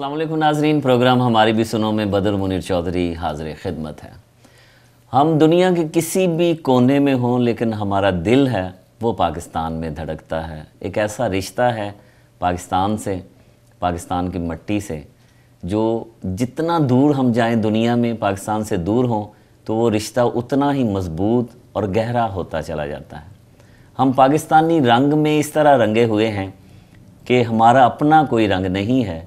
वालेकुम नाजरीन प्रोग्राम हमारी भी सुनो में बदर मुनिर चौधरी हाजिर खिदमत है हम दुनिया के किसी भी कोने में हों लेकिन हमारा दिल है वो पाकिस्तान में धड़कता है एक ऐसा रिश्ता है पाकिस्तान से पाकिस्तान की मट्टी से जो जितना दूर हम जाएं दुनिया में पाकिस्तान से दूर हों तो वो रिश्ता उतना ही मजबूत और गहरा होता चला जाता है हम पाकिस्तानी रंग में इस तरह रंगे हुए हैं कि हमारा अपना कोई रंग नहीं है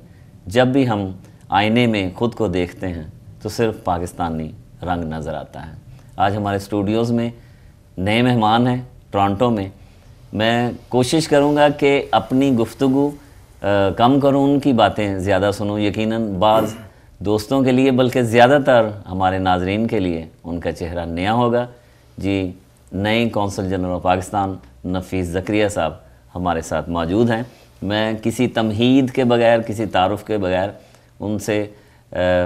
जब भी हम आईने में खुद को देखते हैं तो सिर्फ पाकिस्तानी रंग नज़र आता है आज हमारे स्टूडियोज़ में नए मेहमान हैं टोरंटो में मैं कोशिश करूँगा कि अपनी गुफ्तु कम करूँ उनकी बातें ज़्यादा सुनूँ यकीनन बाज़ दोस्तों के लिए बल्कि ज़्यादातर हमारे नाजरन के लिए उनका चेहरा नया होगा जी नए consul general of Pakistan Nafees Zakaria sahab हमारे साथ मौजूद हैं मैं किसी तमहीद के बगैर किसी तारफ़ के बगैर उनसे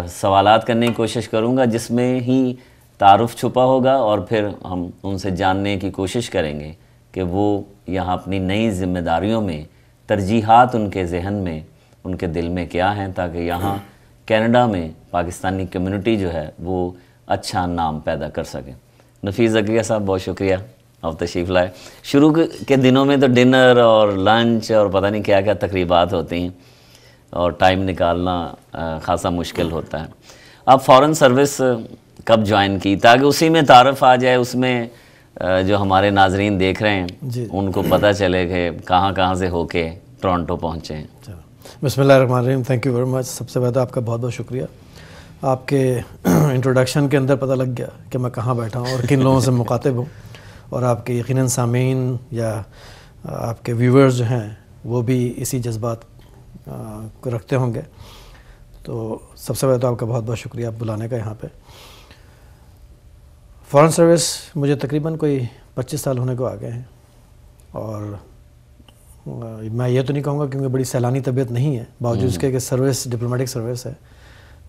सवाल करने की कोशिश करूँगा जिसमें ही तारफ़ छुपा होगा और फिर हम उनसे जानने की कोशिश करेंगे कि वो यहाँ अपनी नई जिम्मेदारियों में तरजीहत उनके जहन में उनके दिल में क्या हैं ताकि यहाँ कनाडा में पाकिस्तानी कम्युनिटी जो है वो अच्छा नाम पैदा कर सकें नफीज़ अकरिया साहब बहुत शुक्रिया अब तशीफ लाए शुरू के दिनों में तो डिनर और लंच और पता नहीं क्या क्या तकरीबा होती हैं और टाइम निकालना ख़ासा मुश्किल होता है अब फ़ॉरेन सर्विस कब ज्वाइन की ताकि उसी में तारफ़ आ जाए उसमें जो हमारे नाजरीन देख रहे हैं उनको पता चले कि कहाँ कहाँ से होके टोरंटो पहुँचे हैं थैंक यू वेरी मच सबसे पहले आपका बहुत बहुत शुक्रिया आपके इंट्रोडक्शन के अंदर पता लग गया कि मैं कहाँ बैठा हूँ और किन लोगों से मुखातिब हूँ और आपके यकीन सामीन या आपके व्यूवर्स जो हैं वो भी इसी जज्बात को रखते होंगे तो सबसे पहले तो आपका बहुत बहुत शुक्रिया आप बुलाने का यहाँ पे फॉरेन सर्विस मुझे तकरीबन कोई 25 साल होने को आ गए हैं और मैं ये तो नहीं कहूँगा क्योंकि बड़ी सैलानी तबीयत नहीं है बावजूद हम्म। इसके कि सर्विस डिप्लोमेटिक सर्विस है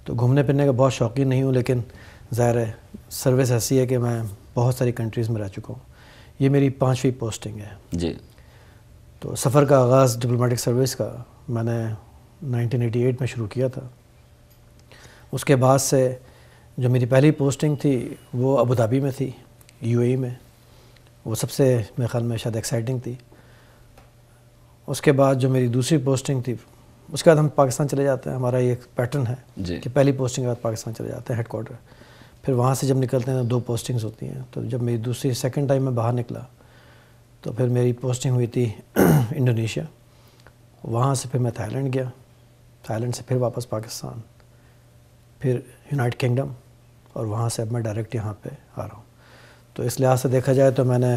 तो घूमने फिरने का बहुत शौकीन नहीं हूँ लेकिन ज़ाहिर है सर्विस ऐसी है कि मैं बहुत सारी कंट्रीज़ में रह चुका हूँ ये मेरी पाँचवीं पोस्टिंग है जी तो सफ़र का आगाज़ डिप्लोमेटिक सर्विस का मैंने 1988 में शुरू किया था उसके बाद से जो मेरी पहली पोस्टिंग थी वो अबू धाबी में थी यूएई e में वो सबसे मेरे ख्याल में शायद एक्साइटिंग थी उसके बाद जो मेरी दूसरी पोस्टिंग थी उसके बाद हम पाकिस्तान चले जाते हैं हमारा ये एक पैटर्न है कि पहली पोस्टिंग के बाद पाकिस्तान चले जाते हैं हेडकोार्टर फिर वहाँ से जब निकलते हैं तो दो पोस्टिंग्स होती हैं तो जब मेरी दूसरी सेकेंड टाइम मैं बाहर निकला तो फिर मेरी पोस्टिंग हुई थी इंडोनेशिया वहाँ से फिर मैं थाईलैंड गया थाईलैंड से फिर वापस पाकिस्तान फिर यूनाइट किंगडम और वहाँ से अब मैं डायरेक्ट यहाँ पे आ रहा हूँ तो इस लिहाज से देखा जाए तो मैंने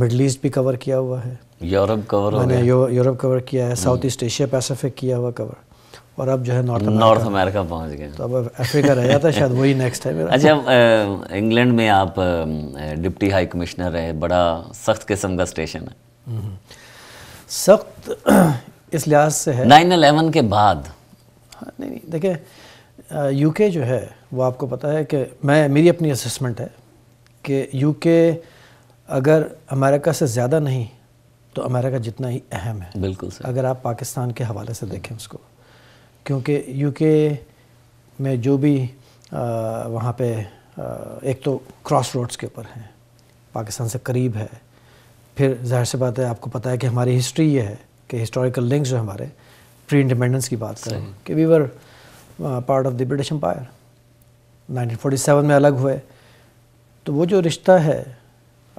मिडल ईस्ट भी कवर किया हुआ है यूरोप कवर मैंने यूरोप कवर किया है साउथ ईस्ट एशिया पैसिफिक किया हुआ कवर और अब जो है नॉर्थ नॉर्थ अमेरिका पहुंच गए तो अब अफ्रीका रह जाता है शायद वही नेक्स्ट अच्छा, है मेरा अच्छा इंग्लैंड में आप डिप्टी हाई कमिश्नर रहे बड़ा सख्त किस्म का स्टेशन है हम्म, सख्त इस लिहाज से है नाइन अलेवन के बाद हाँ नहीं नहीं देखिए यूके जो है वो आपको पता है कि मैं मेरी अपनी असमेंट है कि यूके अगर अमेरिका से ज़्यादा नहीं तो अमेरिका जितना ही अहम है बिल्कुल अगर आप पाकिस्तान के हवाले से देखें उसको क्योंकि यूके में जो भी वहाँ पे एक तो क्रॉस रोड्स के ऊपर हैं पाकिस्तान से करीब है फिर जाहिर सी बात है आपको पता है कि हमारी हिस्ट्री ये है कि हिस्टोरिकल लिंक्स जो हमारे प्री इंडिपेंडेंस की बात करें कि we were part of the British empire 1947 में अलग हुए तो वो जो रिश्ता है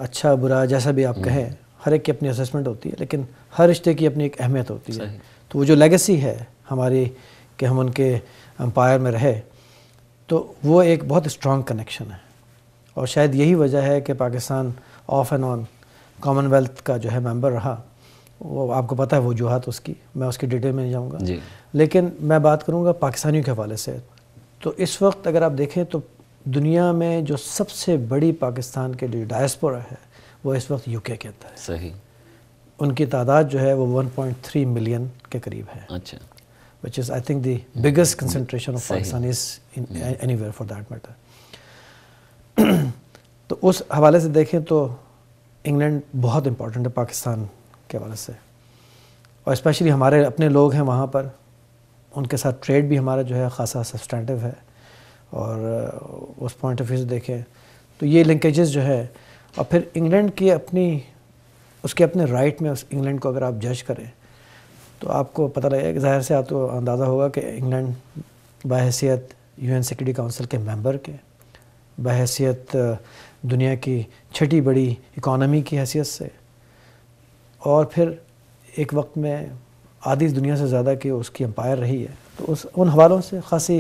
अच्छा बुरा जैसा भी आप हम्म। कहें हर एक की अपनी असेसमेंट होती है लेकिन हर रिश्ते की अपनी एक अहमियत होती है तो वो जो लेगेसी है हमारी कि हम उनके अम्पायर में रहे तो वो एक बहुत स्ट्रॉन्ग कनेक्शन है और शायद यही वजह है कि Pakistan off and on Commonwealth का जो है मेंबर रहा वो आपको पता है वो वजूहत उसकी मैं उसकी डिटेल में नहीं जाऊँगा लेकिन मैं बात करूँगा पाकिस्तानियों के हवाले से तो इस वक्त अगर आप देखें तो दुनिया में जो सबसे बड़ी पाकिस्तान के जो डायस्पोरा है वो इस वक्त यूके के अंदर है सही उनकी तादाद जो है वो 1.3 मिलियन के करीब है अच्छा which is I think the biggest concentration of Pakistan is anywhere for that matter तो उस हवाले से देखें तो इंग्लैंड बहुत इम्पोर्टेंट है पाकिस्तान के हवाले से और स्पेशली हमारे अपने लोग हैं वहाँ पर उनके साथ ट्रेड भी हमारा जो है ख़ासा सब्सटैंडिव है और उस पॉइंट ऑफ व्यू से देखें तो ये लिंकेजेस जो है और फिर इंग्लैंड की अपनी उसके अपने राइट में उस इंग्लैंड को अगर आप जज करें तो आपको पता लगेगा ज़ाहिर से आपको तो अंदाज़ा होगा कि इंग्लैंड बहसीत एन सिक्योरिटी काउंसिल के मेंबर के बहसीत दुनिया की छठी बड़ी इकानमी की हैसियत से और फिर एक वक्त में आधी दुनिया से ज़्यादा की उसकी अम्पायर रही है तो उस उन हवालों से खासी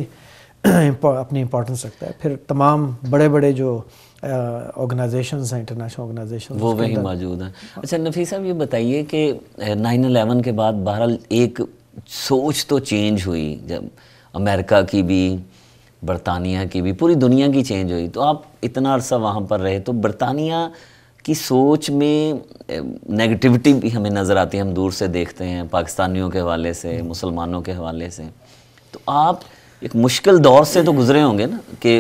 अपनी इम्पोर्टेंस रखता है फिर तमाम बड़े बड़े जो ऑर्गेनाइजेशन हैं इंटरनेशनल ऑर्गेनाइजेशन वो वही मौजूद हैं अच्छा नफी साहब ये बताइए कि नाइन अलेवन के बाद बहरहाल एक सोच तो चेंज हुई जब अमेरिका की भी बरतानिया की भी पूरी दुनिया की चेंज हुई तो आप इतना अरसा वहाँ पर रहे तो बरतानिया की सोच में नेगेटिविटी भी हमें नज़र आती है हम दूर से देखते हैं पाकिस्तानियों के हवाले से मुसलमानों के हवाले से तो आप एक मुश्किल दौर से तो गुजरे होंगे ना कि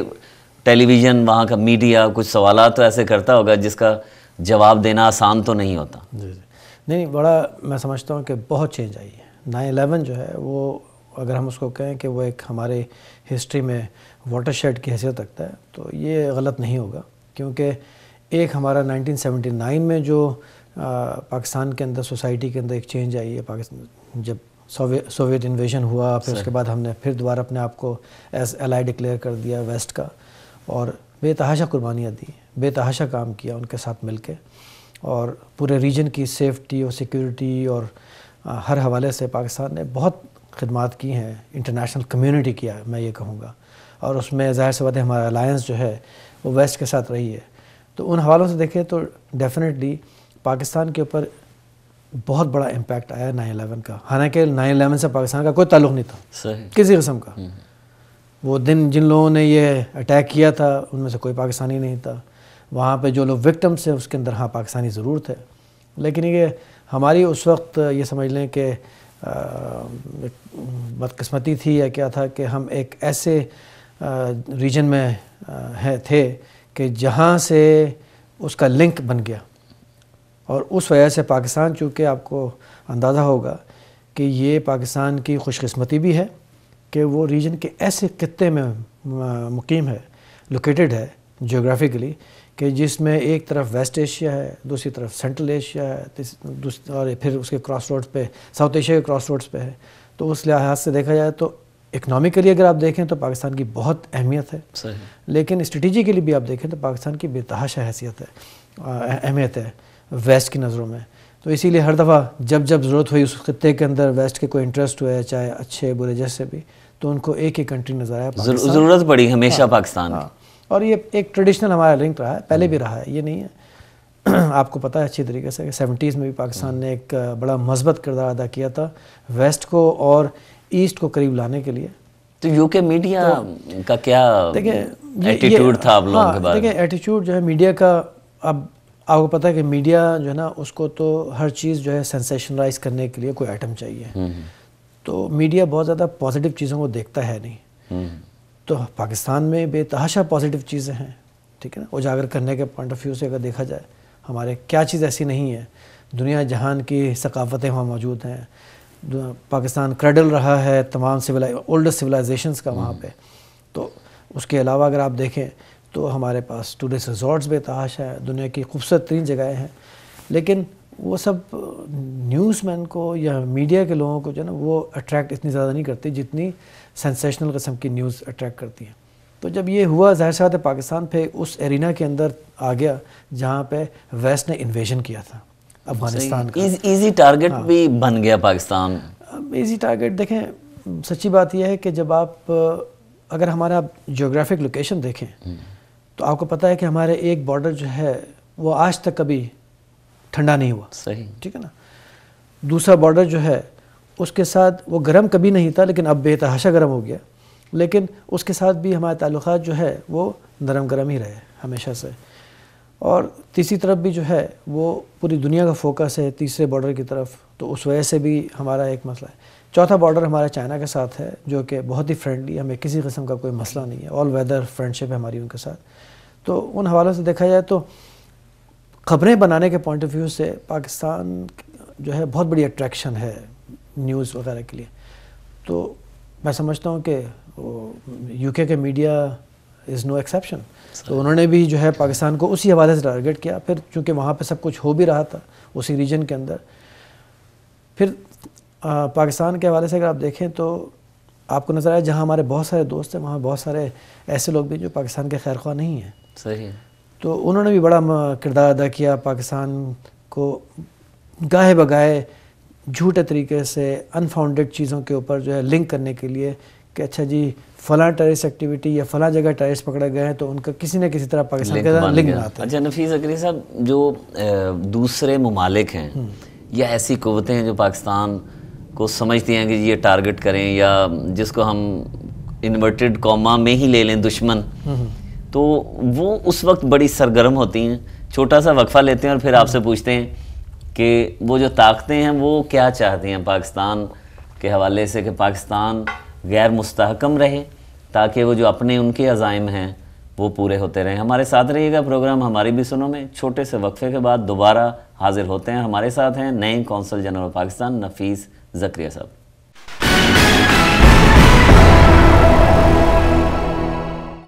टेलीविज़न वहाँ का मीडिया कुछ सवाल तो ऐसे करता होगा जिसका जवाब देना आसान तो नहीं होता जी जी नहीं बड़ा मैं समझता हूँ कि बहुत चेंज आई है नाइन एलेवन जो है वो अगर हम उसको कहें कि वो एक हमारे हिस्ट्री में वाटर शेड की हैसियत रखता है तो ये गलत नहीं होगा क्योंकि एक हमारा 1979 में जो आ, पाकिस्तान के अंदर सोसाइटी के अंदर एक चेंज आई है पाकिस्तान जब सोवियत इन्वेजन हुआ फिर उसके बाद हमने फिर दोबारा अपने आप को एज एलाई डिक्लेयर कर दिया वेस्ट का और बेतहाशा कुर्बानियाँ दी बेतहाशा काम किया उनके साथ मिल के और पूरे रीजन की सेफ्टी और सिक्योरिटी और हर हवाले से पाकिस्तान ने बहुत खदमात की हैं इंटरनेशनल कम्यूनिटी किया मैं ये कहूँगा और उसमें ज़ाहिर से बात है हमारा अलायंस जो है वो वेस्ट के साथ रही है तो उन हवालों से देखें तो डेफ़िनेटली पाकिस्तान के ऊपर बहुत बड़ा इम्पैक्ट आया नाइन अलेवन का हालांकि नाइन अलेवन से पाकिस्तान का कोई ताल्लुक नहीं था किसी किस्म का हम्म। वो दिन जिन लोगों ने ये अटैक किया था उनमें से कोई पाकिस्तानी नहीं था वहाँ पे जो लोग विक्टम्स थे उसके अंदर हाँ पाकिस्तानी ज़रूर थे लेकिन ये हमारी उस वक्त ये समझ लें कि बदकस्मती थी या क्या था कि हम एक ऐसे रीजन में है थे कि जहाँ से उसका लिंक बन गया और उस वजह से पाकिस्तान चूँकि आपको अंदाज़ा होगा कि ये पाकिस्तान की खुशकस्मती भी है कि वो रीजन के ऐसे खत्े में मुकीम है लोकेटेड है जोग्राफिकली कि जिसमें एक तरफ वेस्ट एशिया है दूसरी तरफ सेंट्रल एशिया है और फिर उसके क्रॉस रोड्स पे साउथ एशिया के क्रॉस रोड्स पे है तो उस लिहाज से देखा जाए तो इकनॉमिकली अगर आप देखें तो पाकिस्तान की बहुत अहमियत है लेकिन स्ट्रेटिजिकली भी आप देखें तो पाकिस्तान की बेतहाशा हैसियत है अहमियत है वेस्ट की नज़रों में तो इसीलिए हर दफ़ा जब जब ज़रूरत हुई उस खत्े के अंदर वेस्ट के कोई इंटरेस्ट हुए चाहे अच्छे बुरे जैसे भी तो उनको एक ही कंट्री नज़र आया ज़रूरत पड़ी हमेशा हाँ, पाकिस्तान हाँ, और ये एक ट्रेडिशनल हमारा लिंक रहा है पहले भी रहा है ये नहीं है आपको पता है अच्छी तरीके से कि सेवेंटीज़ में भी पाकिस्तान ने एक बड़ा मजबत किरदार अदा किया था वेस्ट को और ईस्ट को करीब लाने के लिए तो यूके मीडिया तो, का क्या एटीट्यूड था आप लोगों हाँ, के बारे में देखिए एटीट्यूड जो है मीडिया का अब आपको पता है कि मीडिया जो है ना उसको तो हर चीज़ जो है सेंसेशनलाइज करने के लिए कोई आइटम चाहिए हम्म, हम्म। तो मीडिया बहुत ज़्यादा पॉजिटिव चीज़ों को देखता है नहीं हम्म। तो पाकिस्तान में बेतहाशा पॉजिटिव चीज़ें हैं ठीक है ना उजागर करने के पॉइंट ऑफ व्यू से अगर देखा जाए हमारे क्या चीज़ ऐसी नहीं है दुनिया जहान की सकाफ़तें वहाँ मौजूद हैं पाकिस्तान क्रडल रहा है तमाम सिविलाई ओल्ड सिविलाइजेशंस का वहाँ पे तो उसके अलावा अगर आप देखें तो हमारे पास टूरिस्ट रिजॉर्ट्स बेतहाश है दुनिया की खूबसूरत तरीन जगहें हैं लेकिन वो सब न्यूज़ मैन को या मीडिया के लोगों को जो है ना वो अट्रैक्ट इतनी ज़्यादा नहीं करती जितनी सेंसेशनल कस्म की न्यूज़ अट्रैक्ट करती हैं तो जब ये हुआ जाहिर सात है पाकिस्तान फिर उस एरिना के अंदर आ गया जहाँ पे वेस्ट ने इन्वेजन किया था अफगानिस्तान का इजी टारगेट हाँ। भी बन गया पाकिस्तान इजी टारगेट देखें सच्ची बात यह है कि जब आप अगर हमारा जोग्राफिक लोकेशन देखें हम्म। तो आपको पता है कि हमारे एक बॉर्डर जो है वो आज तक कभी ठंडा नहीं हुआ सही ठीक है ना दूसरा बॉर्डर जो है उसके साथ वो गर्म कभी नहीं था लेकिन अब बेतहाशा गर्म हो गया लेकिन उसके साथ भी हमारे ताल्लुक जो है वो नरम गर्म ही रहे हमेशा से और तीसरी तरफ भी जो है वो पूरी दुनिया का फोकस है तीसरे बॉर्डर की तरफ तो उस वजह से भी हमारा एक मसला है चौथा बॉर्डर हमारा चाइना के साथ है जो कि बहुत ही फ्रेंडली हमें किसी किस्म का कोई मसला नहीं है ऑल वेदर फ्रेंडशिप है हमारी उनके साथ तो उन हवालों से देखा जाए तो खबरें बनाने के पॉइंट ऑफ व्यू से पाकिस्तान जो है बहुत बड़ी अट्रैक्शन है न्यूज़ वगैरह के लिए तो मैं समझता हूँ कि यूके के मीडिया इज़ नो एक्सेप्शन तो उन्होंने भी जो है पाकिस्तान को उसी हवाले से टारगेट किया फिर चूँकि वहाँ पर सब कुछ हो भी रहा था उसी रीजन के अंदर फिर पाकिस्तान के हवाले से अगर आप देखें तो आपको नज़र आया जहाँ हमारे बहुत सारे दोस्त हैं वहाँ बहुत सारे ऐसे लोग भी जो पाकिस्तान के खैर ख्वाह नहीं हैं सही है। तो उन्होंने भी बड़ा किरदार अदा किया पाकिस्तान को गाहे बगाहे झूठे तरीके से अनफाउंडेड चीज़ों के ऊपर जो है लिंक करने के लिए कि अच्छा जी फला टेरिस एक्टिविटी या फला जगह टेरिस पकड़े गए हैं तो उनका किसी न किसी तरह पाकिस्तान के लिंक बनाते अच्छा नफीस अकरी साहब जो दूसरे ममालिक हैं हम्म। या ऐसी कुतें हैं जो पाकिस्तान को समझती हैं कि ये टारगेट करें या जिसको हम इन्वर्टेड कॉमा में ही ले लें दुश्मन हम्म। तो वो उस वक्त बड़ी सरगर्म होती हैं छोटा सा वक्फा लेते हैं और फिर आपसे हम्म। पूछते हैं कि वो जो ताकतें हैं वो क्या चाहती हैं पाकिस्तान के हवाले से कि पाकिस्तान गैर मुस्तकम रहे ताकि वो जो अपने उनके अज़ाइम हैं वो पूरे होते रहें हमारे साथ रहिएगा प्रोग्राम हमारी भी सुनो में छोटे से वक्फे के बाद दोबारा हाजिर होते हैं हमारे साथ हैं नए कौंसल जनरल पाकिस्तान नफीस जक्रिया साहब